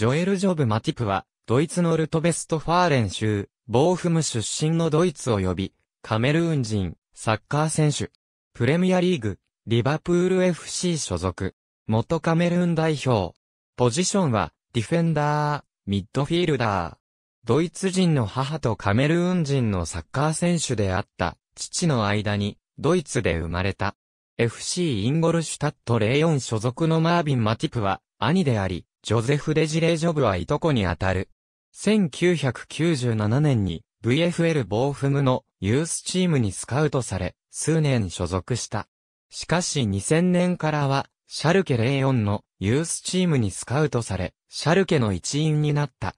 ジョエル・ジョブ・マティプは、ドイツのルトベストファーレン州、ボーフム出身のドイツを呼び、カメルーン人、サッカー選手。プレミアリーグ、リバプール FC 所属。元カメルーン代表。ポジションは、ディフェンダー、ミッドフィールダー。ドイツ人の母とカメルーン人のサッカー選手であった、父の間に、ドイツで生まれた。FC インゴルシュタットレオン所属のマービン・マティプは、兄であり、ジョゼフ・デジレージョブはいとこにあたる。1997年に VFL ボーフムのユースチームにスカウトされ、数年所属した。しかし2000年からは、シャルケ04のユースチームにスカウトされ、シャルケの一員になった。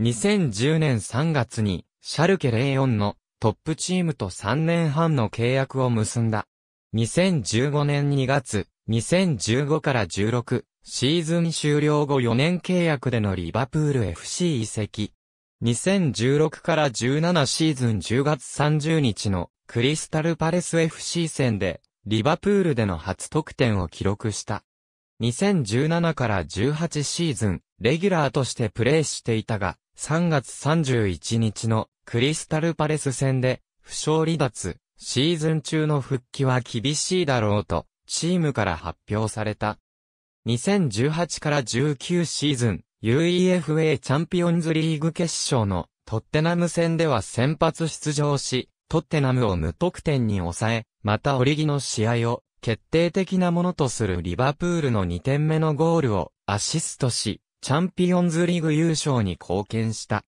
2010年3月に、シャルケ04のトップチームと3年半の契約を結んだ。2015年2月、2015から16、シーズン終了後4年契約でのリバプール FC 移籍。2016から17シーズン10月30日のクリスタルパレス FC 戦でリバプールでの初得点を記録した。2017から18シーズンレギュラーとしてプレーしていたが3月31日のクリスタルパレス戦で負傷離脱、シーズン中の復帰は厳しいだろうとチームから発表された。2018から19シーズン、UEFA チャンピオンズリーグ決勝のトッテナム戦では先発出場し、トッテナムを無得点に抑え、またオリギの試合を決定的なものとするリバプールの2点目のゴールをアシストし、チャンピオンズリーグ優勝に貢献した。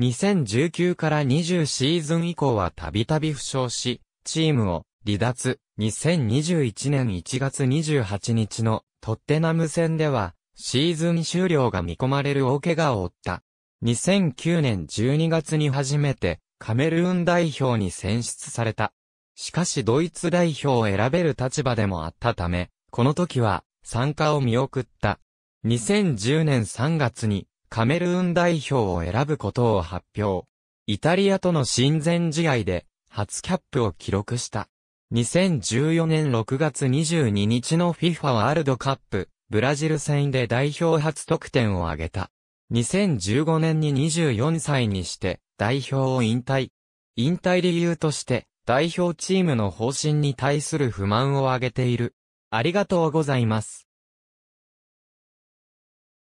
2019から20シーズン以降はたびたび負傷し、チームを離脱、2021年1月28日のトッテナム戦では、シーズン終了が見込まれる大怪我を負った。2009年12月に初めて、カメルーン代表に選出された。しかしドイツ代表を選べる立場でもあったため、この時は参加を見送った。2010年3月にカメルーン代表を選ぶことを発表。イタリアとの親善試合で初キャップを記録した。2014年6月22日の FIFA ワールドカップ、ブラジル戦で代表初得点を挙げた。2015年に24歳にして、代表を引退。引退理由として、代表チームの方針に対する不満を挙げている。ありがとうございます。